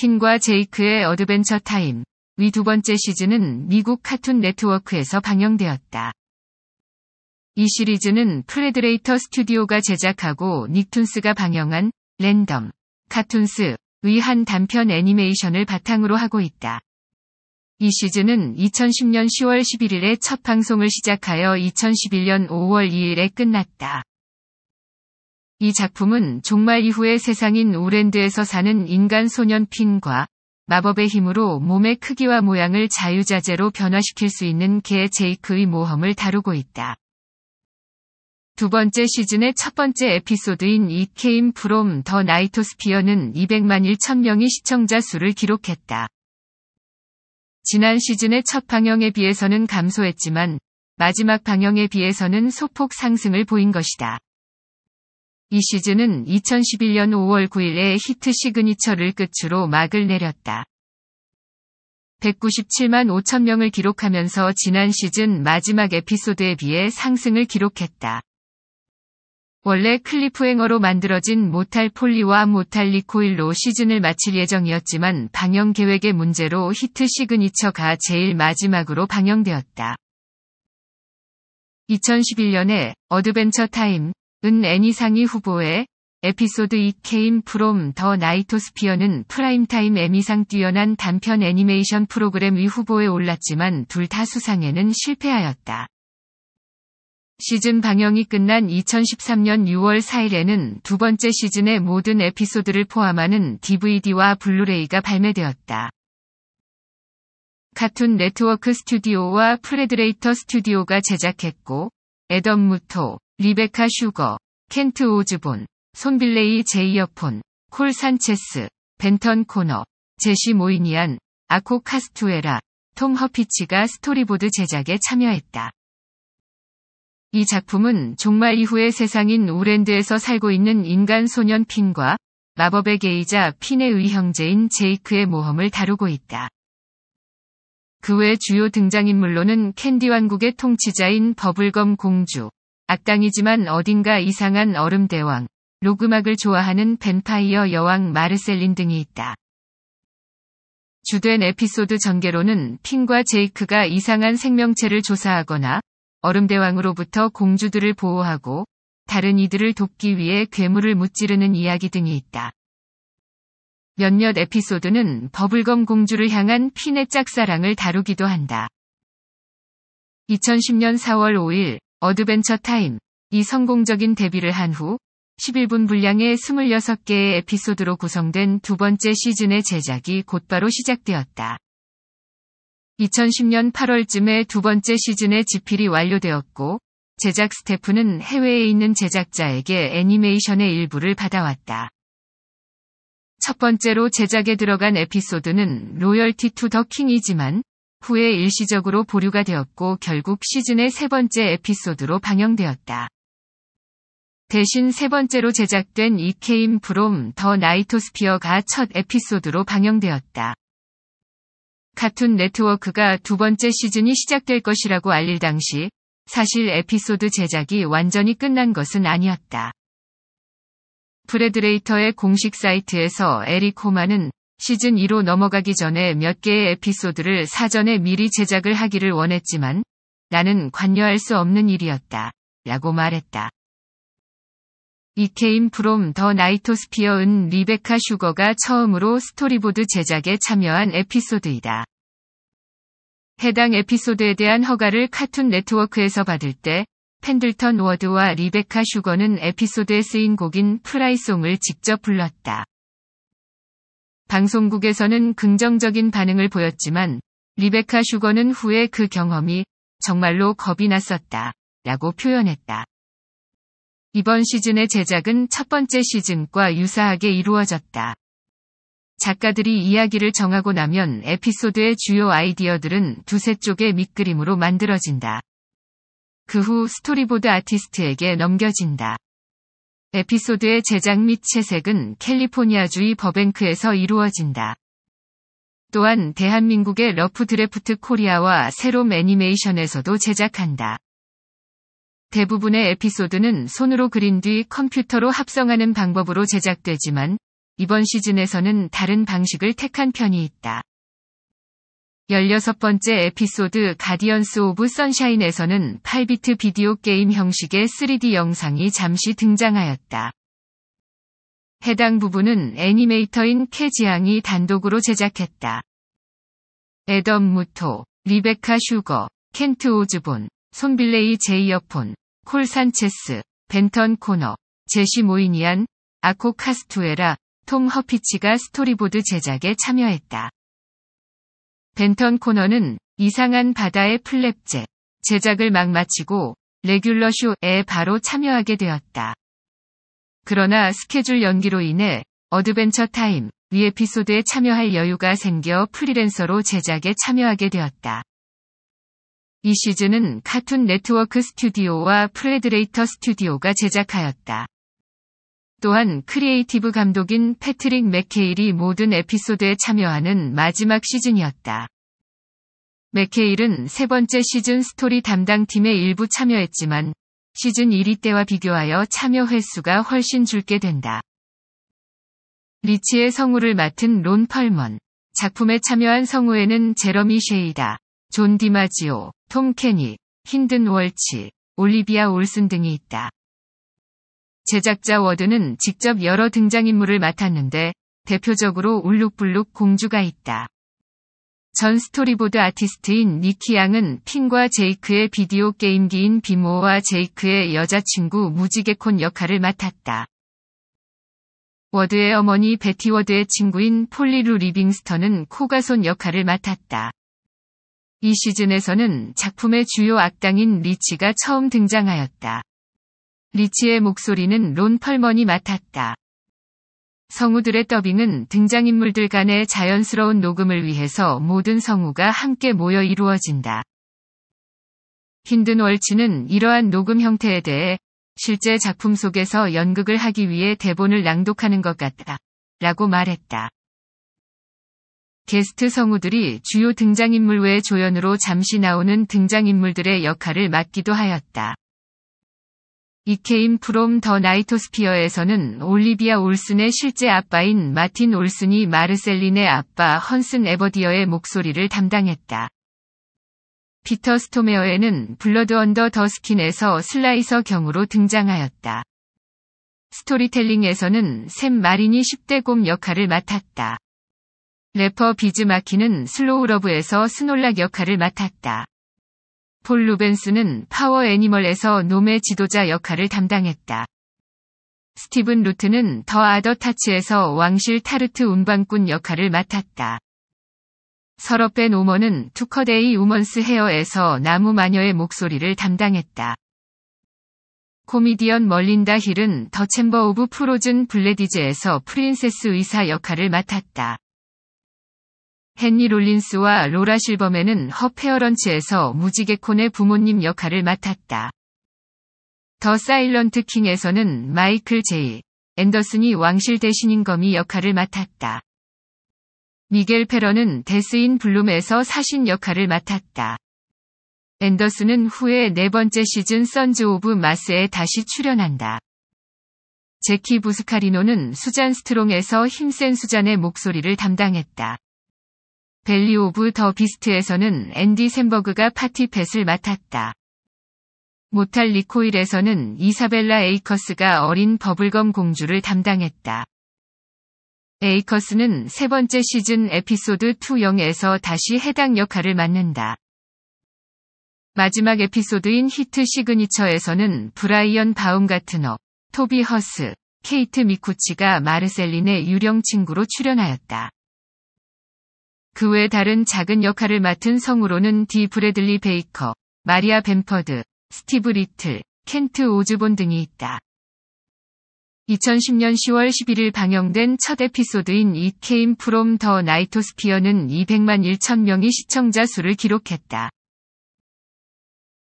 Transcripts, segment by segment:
퀸과 제이크의 어드벤처 타임 위 두 번째 시즌은 미국 카툰 네트워크에서 방영되었다. 이 시리즈는 프레드레이터 스튜디오가 제작하고 닉툰스가 방영한 랜덤 카툰스의 한 단편 애니메이션을 바탕으로 하고 있다. 이 시즌은 2010년 10월 11일에 첫 방송을 시작하여 2011년 5월 2일에 끝났다. 이 작품은 종말 이후의 세상인 오랜드에서 사는 인간 소년 핀과 마법의 힘으로 몸의 크기와 모양을 자유자재로 변화시킬 수 있는 개 제이크의 모험을 다루고 있다. 두 번째 시즌의 첫 번째 에피소드인 이 케임 프롬 더 나이토스피어는 200만 1천 명의 시청자 수를 기록했다. 지난 시즌의 첫 방영에 비해서는 감소했지만 마지막 방영에 비해서는 소폭 상승을 보인 것이다. 이 시즌은 2011년 5월 9일에 히트 시그니처를 끝으로 막을 내렸다. 197만 5천 명을 기록하면서 지난 시즌 마지막 에피소드에 비해 상승을 기록했다. 원래 클리프행어로 만들어진 모탈 폴리와 모탈 리코일로 시즌을 마칠 예정이었지만 방영 계획의 문제로 히트 시그니처가 제일 마지막으로 방영되었다. 2011년에 어드벤처 타임 은 애니상이 후보에 에피소드 이 케임 프롬 더 나이토스피어는 프라임타임 애미상 뛰어난 단편 애니메이션 프로그램 위 후보에 올랐지만 둘 다 수상에는 실패하였다. 시즌 방영이 끝난 2013년 6월 4일에는 두 번째 시즌의 모든 에피소드를 포함하는 DVD와 블루레이가 발매되었다. 카툰 네트워크 스튜디오와 프레드레이터 스튜디오가 제작했고, 에덤 무토, 리베카 슈거, 켄트 오즈본, 손빌레이 제이어폰, 콜 산체스, 벤턴 코너, 제시 모이니안, 아코 카스투에라, 톰 허피치가 스토리보드 제작에 참여했다. 이 작품은 종말 이후의 세상인 오랜드에서 살고 있는 인간 소년 핀과 마법의 게이자 핀의 의형제인 제이크의 모험을 다루고 있다. 그 외 주요 등장인물로는 캔디 왕국의 통치자인 버블검 공주, 악당이지만 어딘가 이상한 얼음 대왕, 로그막을 좋아하는 뱀파이어 여왕 마르셀린 등이 있다. 주된 에피소드 전개로는 핀과 제이크가 이상한 생명체를 조사하거나 얼음 대왕으로부터 공주들을 보호하고 다른 이들을 돕기 위해 괴물을 무찌르는 이야기 등이 있다. 몇몇 에피소드는 버블검 공주를 향한 핀의 짝사랑을 다루기도 한다. 2010년 4월 5일 어드벤처 타임. 이 성공적인 데뷔를 한 후 11분 분량의 26개의 에피소드로 구성된 두 번째 시즌의 제작이 곧바로 시작되었다. 2010년 8월쯤에 두 번째 시즌의 지필이 완료되었고, 제작 스태프는 해외에 있는 제작자에게 애니메이션의 일부를 받아왔다. 첫 번째로 제작에 들어간 에피소드는 로열티 투 더 킹이지만 후에 일시적으로 보류가 되었고 결국 시즌의 세 번째 에피소드로 방영되었다. 대신 세 번째로 제작된 이케임 브롬 더 나이토스피어가 첫 에피소드로 방영되었다. 카툰 네트워크가 두 번째 시즌이 시작될 것이라고 알릴 당시 사실 에피소드 제작이 완전히 끝난 것은 아니었다. 브레드레이터의 공식 사이트에서 에리 코마는 시즌 2로 넘어가기 전에 몇 개의 에피소드를 사전에 미리 제작을 하기를 원했지만 나는 관여할 수 없는 일이었다. 라고 말했다. 이케임 프롬 더 나이토스피어 은 리베카 슈거가 처음으로 스토리보드 제작에 참여한 에피소드이다. 해당 에피소드에 대한 허가를 카툰 네트워크에서 받을 때 펜들턴 워드와 리베카 슈거는 에피소드에 쓰인 곡인 프라이송을 직접 불렀다. 방송국에서는 긍정적인 반응을 보였지만 리베카 슈거는 후에 그 경험이 정말로 겁이 났었다. 라고 표현했다. 이번 시즌의 제작은 첫 번째 시즌과 유사하게 이루어졌다. 작가들이 이야기를 정하고 나면 에피소드의 주요 아이디어들은 두세 쪽의 밑그림으로 만들어진다. 그 후 스토리보드 아티스트에게 넘겨진다. 에피소드의 제작 및 채색은 캘리포니아주의 버뱅크에서 이루어진다. 또한 대한민국의 러프 드래프트 코리아와 새롬 애니메이션에서도 제작한다. 대부분의 에피소드는 손으로 그린 뒤 컴퓨터로 합성하는 방법으로 제작되지만 이번 시즌에서는 다른 방식을 택한 편이 있다. 16번째 에피소드 가디언스 오브 선샤인에서는 8비트 비디오 게임 형식의 3D 영상이 잠시 등장하였다. 해당 부분은 애니메이터인 케지앙이 단독으로 제작했다. 에덤 무토, 리베카 슈거, 켄트 오즈본, 손빌레이 제이어폰, 콜 산체스, 벤턴 코너, 제시 모이니안, 아코 카스투에라, 톰 허피치가 스토리보드 제작에 참여했다. 벤턴 코너는 이상한 바다의 플랩잭 제작을 막 마치고 레귤러 쇼에 바로 참여하게 되었다. 그러나 스케줄 연기로 인해 어드벤처 타임 위 에피소드에 참여할 여유가 생겨 프리랜서로 제작에 참여하게 되었다. 이 시즌은 카툰 네트워크 스튜디오와 프레드레이터 스튜디오가 제작하였다. 또한 크리에이티브 감독인 패트릭 맥케일이 모든 에피소드에 참여하는 마지막 시즌이었다. 맥케일은 세 번째 시즌 스토리 담당팀의 일부 참여했지만 시즌 1위 때와 비교하여 참여 횟수가 훨씬 줄게 된다. 리치의 성우를 맡은 론 펄먼. 작품에 참여한 성우에는 제러미 쉐이다존 디마지오, 톰 케니, 힌든 월치, 올리비아 올슨 등이 있다. 제작자 워드는 직접 여러 등장인물을 맡았는데 대표적으로 울룩불룩 공주가 있다. 전 스토리보드 아티스트인 니키 양은 핀과 제이크의 비디오 게임기인 비모와 제이크의 여자친구 무지개콘 역할을 맡았다. 워드의 어머니 베티 워드의 친구인 폴리루 리빙스턴은 코가손 역할을 맡았다. 이 시즌에서는 작품의 주요 악당인 리치가 처음 등장하였다. 리치의 목소리는 론 펄먼이 맡았다. 성우들의 더빙은 등장인물들 간의 자연스러운 녹음을 위해서 모든 성우가 함께 모여 이루어진다. 힌든 월치는 이러한 녹음 형태에 대해 실제 작품 속에서 연극을 하기 위해 대본을 낭독하는 것 같다. 라고 말했다. 게스트 성우들이 주요 등장인물 외 조연으로 잠시 나오는 등장인물들의 역할을 맡기도 하였다. 이 게임 프롬 더 나이토스피어에서는 올리비아 올슨의 실제 아빠인 마틴 올슨이 마르셀린의 아빠 헌슨 에버디어의 목소리를 담당했다. 피터 스토메어에는 블러드 언더 더 스킨에서 슬라이서 경으로 등장하였다. 스토리텔링에서는 샘 마린이 10대 곰 역할을 맡았다. 래퍼 비즈 마키는 슬로우 러브에서 스놀락 역할을 맡았다. 폴 루벤스는 파워 애니멀에서 놈의 지도자 역할을 담당했다. 스티븐 루트는 더 아더 타치에서 왕실 타르트 운반꾼 역할을 맡았다. 서럽벤 오머는 투커데이 우먼스 헤어에서 나무 마녀의 목소리를 담당했다. 코미디언 멀린다 힐은 더 챔버 오브 프로즌 블레디즈에서 프린세스 의사 역할을 맡았다. 헨리 롤린스와 로라 실버맨은 허페어런치에서 무지개콘의 부모님 역할을 맡았다. 더 사일런트 킹에서는 마이클 제이, 앤더슨이 왕실 대신인 거미 역할을 맡았다. 미겔 페런은 데스인 블룸에서 사신 역할을 맡았다. 앤더슨은 후에 네 번째 시즌 선즈 오브 마스에 다시 출연한다. 제키 부스카리노는 수잔 스트롱에서 힘센 수잔의 목소리를 담당했다. 벨리 오브 더 비스트에서는 앤디 샘버그가 파티팻을 맡았다. 모탈 리코일에서는 이사벨라 에이커스가 어린 버블검 공주를 담당했다. 에이커스는 세 번째 시즌 에피소드 2 0에서 다시 해당 역할을 맡는다. 마지막 에피소드인 히트 시그니처에서는 브라이언 바움가트너, 어, 토비 허스, 케이트 미쿠치가 마르셀린의 유령 친구로 출연하였다. 그외 다른 작은 역할을 맡은 성우로는 디 브래들리 베이커, 마리아 뱀퍼드 스티브 리틀, 켄트 오즈본 등이 있다. 2010년 10월 11일 방영된 첫 에피소드인 이 케임 프롬 더 나이토스피어는 200만 1천 명이 시청자 수를 기록했다.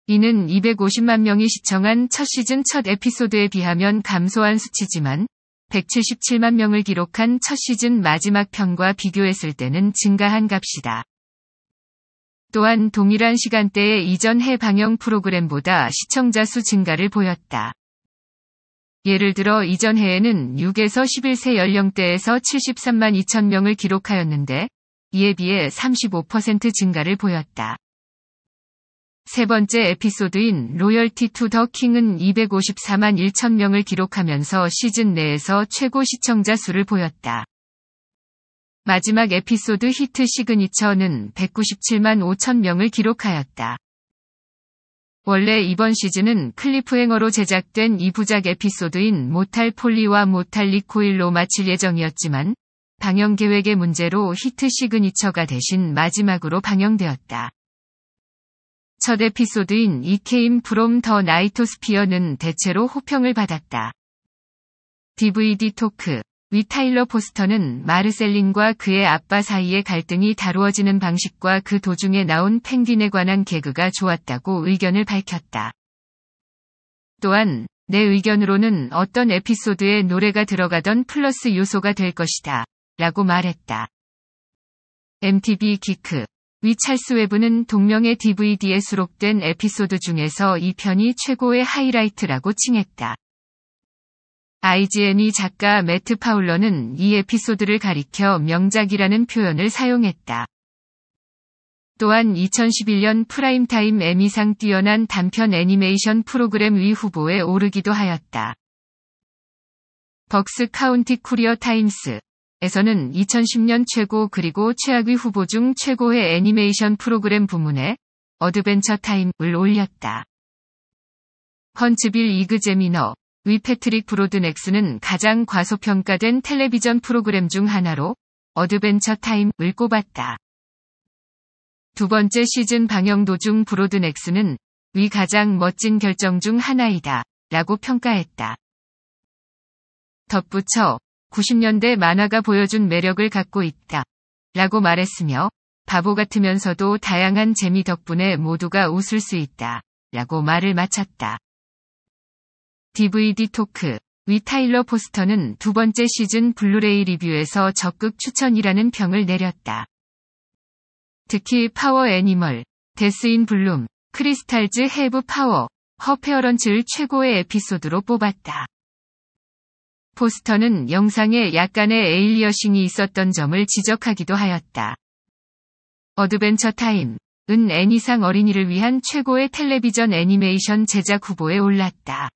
이는 250만 명이 시청한 첫 시즌 첫 에피소드에 비하면 감소한 수치지만 177만 명을 기록한 첫 시즌 마지막 편과 비교했을 때는 증가한 값이다. 또한 동일한 시간대의 이전 해 방영 프로그램보다 시청자 수 증가를 보였다. 예를 들어 이전 해에는 6에서 11세 연령대에서 73만 2천 명을 기록하였는데 이에 비해 35% 증가를 보였다. 세 번째 에피소드인 로열티 투 더 킹은 254만 1천 명을 기록하면서 시즌 내에서 최고 시청자 수를 보였다. 마지막 에피소드 히트 시그니처는 197만 5천 명을 기록하였다. 원래 이번 시즌은 클리프행어로 제작된 이부작 에피소드인 모탈 폴리와 모탈 리코일로 마칠 예정이었지만 방영 계획의 문제로 히트 시그니처가 대신 마지막으로 방영되었다. 첫 에피소드인 이케임 브롬 더 나이토스피어는 대체로 호평을 받았다. DVD 토크 위 타일러 포스터는 마르셀린과 그의 아빠 사이의 갈등이 다루어지는 방식과 그 도중에 나온 펭귄에 관한 개그가 좋았다고 의견을 밝혔다. 또한 내 의견으로는 어떤 에피소드에 노래가 들어가던 플러스 요소가 될 것이다. 라고 말했다. MTV 기크 위찰스 외부는 동명의 DVD에 수록된 에피소드 중에서 이 편이 최고의 하이라이트라고 칭했다. IGN이 작가 매트 파울러는 이 에피소드를 가리켜 명작이라는 표현을 사용했다. 또한 2011년 프라임타임 에미상 뛰어난 단편 애니메이션 프로그램 위 후보에 오르기도 하였다. 벅스 카운티 쿠리어 타임스 에서는 2010년 최고 그리고 최악의 후보 중 최고의 애니메이션 프로그램 부문에 어드벤처 타임을 올렸다. 펀츠빌 이그제미너, 위 패트릭 브로드넥스는 가장 과소평가된 텔레비전 프로그램 중 하나로 어드벤처 타임을 꼽았다. 두 번째 시즌 방영 도중 브로드넥스는 위 가장 멋진 결정 중 하나이다. 라고 평가했다. 덧붙여 90년대 만화가 보여준 매력을 갖고 있다. 라고 말했으며 바보 같으면서도 다양한 재미 덕분에 모두가 웃을 수 있다. 라고 말을 마쳤다. DVD 토크 위 타일러 포스터는 두 번째 시즌 블루레이 리뷰에서 적극 추천이라는 평을 내렸다. 특히 파워 애니멀, 데스인 블룸, 크리스탈즈 헤브 파워, 허페어런츠를 최고의 에피소드로 뽑았다. 포스터는 영상에 약간의 에일리어싱이 있었던 점을 지적하기도 하였다. 어드벤처 타임은 애니상 어린이를 위한 최고의 텔레비전 애니메이션 제작 후보에 올랐다.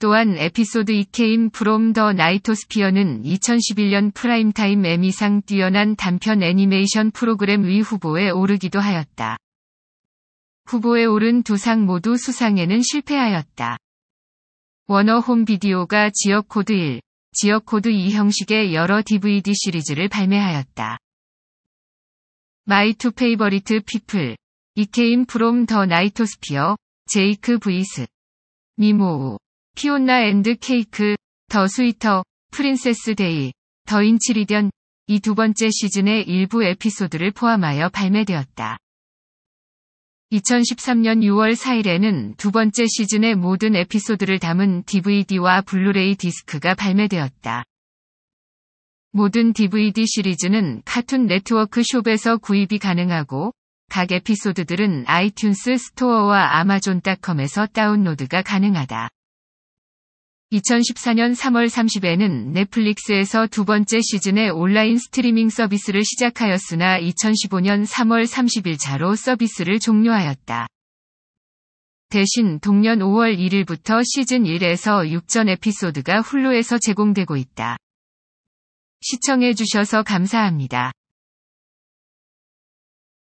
또한 에피소드 이케임 프롬 더 나이토스피어는 2011년 프라임타임 에미상 뛰어난 단편 애니메이션 프로그램 위 후보에 오르기도 하였다. 후보에 오른 두 상 모두 수상에는 실패하였다. 워너홈 비디오가 지역코드 1, 지역코드 2 형식의 여러 DVD 시리즈를 발매하였다. 마이 투 페이버리트 피플, 이케임 프롬 더 나이토스피어, 제이크 브이스, 미모우, 피온나 앤드 케이크, 더 스위터, 프린세스 데이, 더 인치리던 이 두 번째 시즌의 일부 에피소드를 포함하여 발매되었다. 2013년 6월 4일에는 두 번째 시즌의 모든 에피소드를 담은 DVD와 블루레이 디스크가 발매되었다. 모든 DVD 시리즈는 카툰 네트워크 숍에서 구입이 가능하고 각 에피소드들은 아이튠스 스토어와 아마존닷컴에서 다운로드가 가능하다. 2014년 3월 30에는 넷플릭스에서 두 번째 시즌의 온라인 스트리밍 서비스를 시작하였으나 2015년 3월 30일 자로 서비스를 종료하였다. 대신 동년 5월 1일부터 시즌 1에서 6전 에피소드가 훌루에서 제공되고 있다. 시청해주셔서 감사합니다.